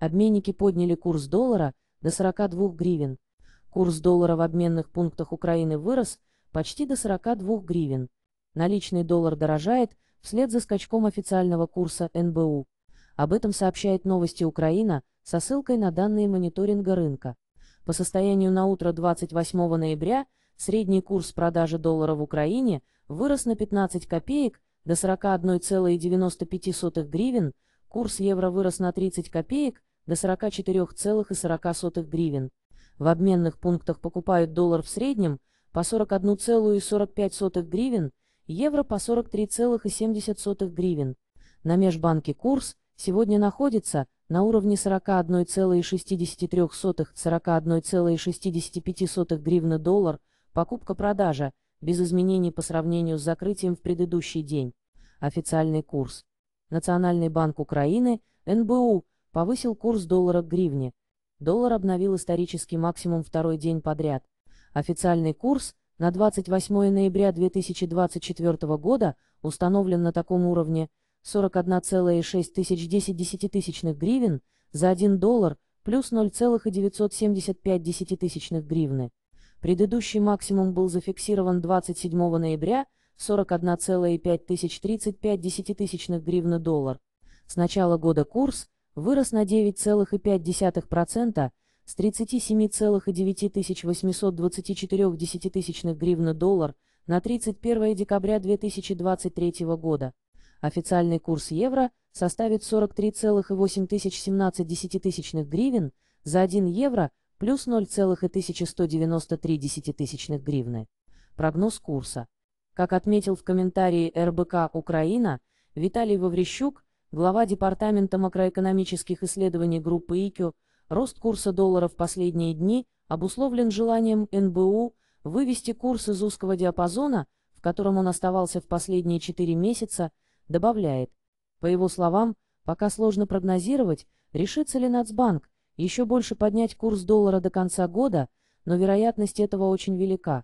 Обменники подняли курс доллара до 42 гривен. Курс доллара в обменных пунктах Украины вырос почти до 42 гривен. Наличный доллар дорожает вслед за скачком официального курса НБУ. Об этом сообщает новости Украина со ссылкой на данные мониторинга рынка. По состоянию на утро 28 ноября средний курс продажи доллара в Украине вырос на 15 копеек до 41,95 гривен, курс евро вырос на 30 копеек до 44,40 гривен. В обменных пунктах покупают доллар в среднем по 41,45 гривен, евро по 43,70 гривен. На межбанке курс сегодня находится на уровне 41,63-41,65 гривны доллар, покупка-продажа, без изменений по сравнению с закрытием в предыдущий день. Официальный курс. Национальный банк Украины, НБУ, повысил курс доллара к гривне. Доллар обновил исторический максимум второй день подряд. Официальный курс на 28 ноября 2024 года установлен на таком уровне 41,6 гривен за 1 доллар плюс 0,975 гривны. Предыдущий максимум был зафиксирован 27 ноября 41,535 гривны доллар. С начала года курс – вырос на 9,5% с 37,9824 гривны доллар на 31 декабря 2023 года. Официальный курс евро составит 43,817 гривен за 1 евро плюс 0,1193 гривны. Прогноз курса. Как отметил в комментарии РБК «Украина» Виталий Воврещук глава Департамента макроэкономических исследований группы ИКЮ, рост курса доллара в последние дни обусловлен желанием НБУ вывести курс из узкого диапазона, в котором он оставался в последние 4 месяца, добавляет. По его словам, пока сложно прогнозировать, решится ли Нацбанк еще больше поднять курс доллара до конца года, но вероятность этого очень велика.